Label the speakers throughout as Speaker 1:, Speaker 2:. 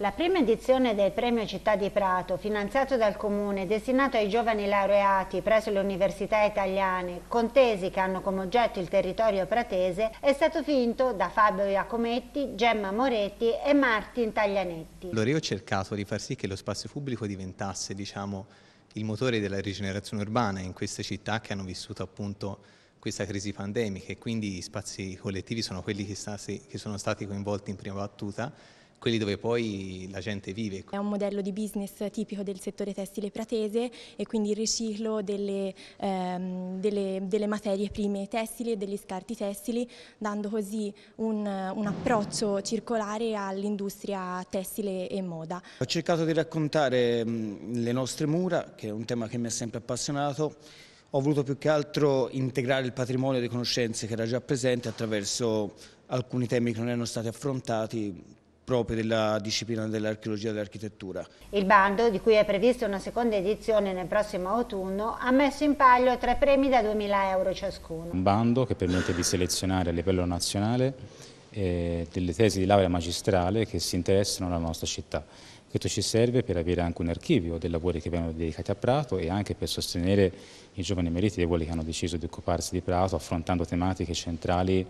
Speaker 1: La prima edizione del Premio Città di Prato, finanziato dal Comune, destinato ai giovani laureati presso le università italiane, contesi che hanno come oggetto il territorio pratese, è stato vinto da Fabio Iacometti, Gemma Moretti e Martin Taglianetti. Allora
Speaker 2: io ho cercato di far sì che lo spazio pubblico diventasse diciamo, il motore della rigenerazione urbana in queste città che hanno vissuto appunto questa crisi pandemica e quindi gli spazi collettivi sono quelli che, stasi, che sono stati coinvolti in prima battuta quelli dove poi la gente vive.
Speaker 3: È un modello di business tipico del settore tessile pratese e quindi il riciclo delle, ehm, delle, delle materie prime tessili e degli scarti tessili, dando così un, un approccio circolare all'industria tessile e moda.
Speaker 4: Ho cercato di raccontare mm, le nostre mura, che è un tema che mi ha sempre appassionato, ho voluto più che altro integrare il patrimonio di conoscenze che era già presente attraverso alcuni temi che non erano stati affrontati, proprio della disciplina dell'archeologia e dell'architettura.
Speaker 1: Il bando, di cui è prevista una seconda edizione nel prossimo autunno, ha messo in palio tre premi da 2.000 euro ciascuno.
Speaker 4: Un bando che permette
Speaker 5: di selezionare a livello nazionale eh, delle tesi di laurea magistrale che si interessano alla nostra città questo ci serve per avere anche un archivio dei lavori che vengono dedicati a Prato e anche per sostenere i giovani meritevoli che hanno deciso di occuparsi di Prato affrontando tematiche centrali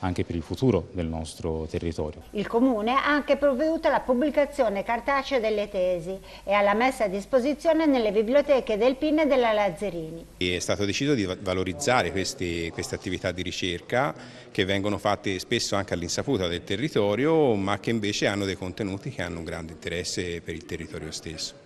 Speaker 5: anche per il futuro del nostro territorio.
Speaker 1: Il Comune ha anche provveduto alla pubblicazione cartacea delle tesi e alla messa a disposizione nelle biblioteche del PIN e della Lazzerini.
Speaker 6: È stato deciso di valorizzare queste, queste attività di ricerca che vengono fatte spesso anche all'insaputa del territorio ma che invece hanno dei contenuti che hanno un grande interesse interesse per il territorio stesso.